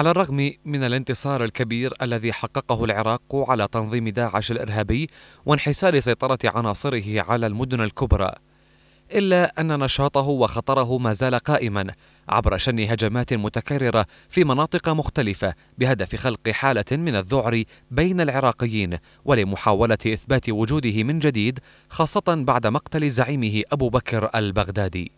على الرغم من الانتصار الكبير الذي حققه العراق على تنظيم داعش الارهابي وانحسار سيطره عناصره على المدن الكبرى الا ان نشاطه وخطره ما زال قائما عبر شن هجمات متكرره في مناطق مختلفه بهدف خلق حاله من الذعر بين العراقيين ولمحاوله اثبات وجوده من جديد خاصه بعد مقتل زعيمه ابو بكر البغدادي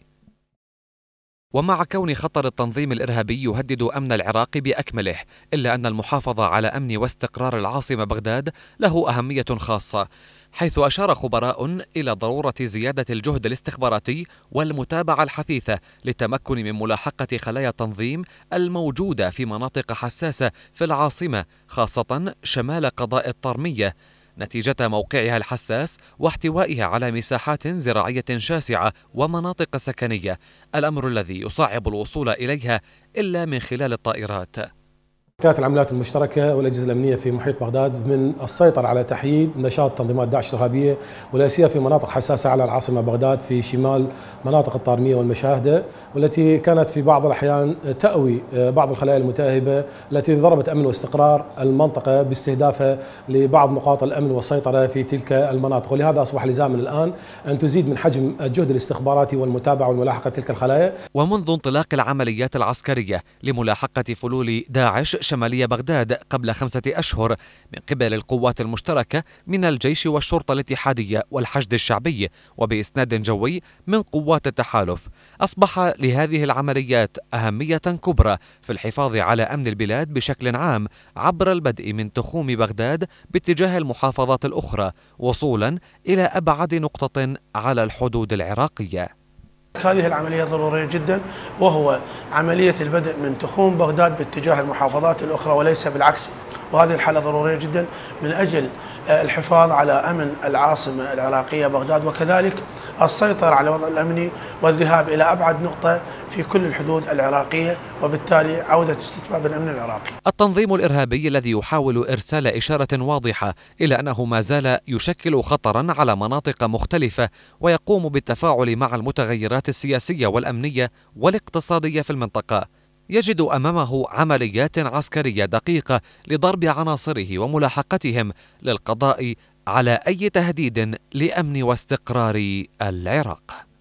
ومع كون خطر التنظيم الارهابي يهدد امن العراق باكمله الا ان المحافظه على امن واستقرار العاصمه بغداد له اهميه خاصه حيث اشار خبراء الى ضروره زياده الجهد الاستخباراتي والمتابعه الحثيثه للتمكن من ملاحقه خلايا التنظيم الموجوده في مناطق حساسه في العاصمه خاصه شمال قضاء الطرميه نتيجة موقعها الحساس واحتوائها على مساحات زراعية شاسعة ومناطق سكنية الأمر الذي يصعب الوصول إليها إلا من خلال الطائرات كانت العمليات المشتركة والأجهزة الأمنية في محيط بغداد من السيطرة على تحييد نشاط تنظيمات داعش الإرهابية والأسية في مناطق حساسة على العاصمة بغداد في شمال مناطق الطارمية والمشاهدة والتي كانت في بعض الأحيان تأوي آه، بعض الخلايا المتاهبة التي ضربت أمن واستقرار المنطقة باستهدافها لبعض نقاط الأمن والسيطرة في تلك المناطق ولهذا أصبح لزاما الآن أن تزيد من حجم الجهد الاستخباراتي والمتابعة والملاحقة تلك الخلايا ومنذ انطلاق العمليات العسكرية لملاحقة فلول داعش شمالي بغداد قبل خمسة أشهر من قبل القوات المشتركة من الجيش والشرطة الاتحادية والحشد الشعبي وبإسناد جوي من قوات التحالف أصبح لهذه العمليات أهمية كبرى في الحفاظ على أمن البلاد بشكل عام عبر البدء من تخوم بغداد باتجاه المحافظات الأخرى وصولا إلى أبعد نقطة على الحدود العراقية هذه العملية ضرورية جدا وهو عملية البدء من تخوم بغداد باتجاه المحافظات الأخرى وليس بالعكس وهذه الحالة ضرورية جدا من أجل آه، الحفاظ على أمن العاصمة العراقية بغداد وكذلك السيطرة على الوضع الأمني والذهاب إلى أبعد نقطة في كل الحدود العراقية وبالتالي عودة استتباب الأمن العراقي التنظيم الإرهابي الذي يحاول إرسال إشارة واضحة إلى أنه ما زال يشكل خطرا على مناطق مختلفة ويقوم بالتفاعل مع المتغيرات السياسية والأمنية والاقتصادية في المنطقة يجد أمامه عمليات عسكرية دقيقة لضرب عناصره وملاحقتهم للقضاء على أي تهديد لأمن واستقرار العراق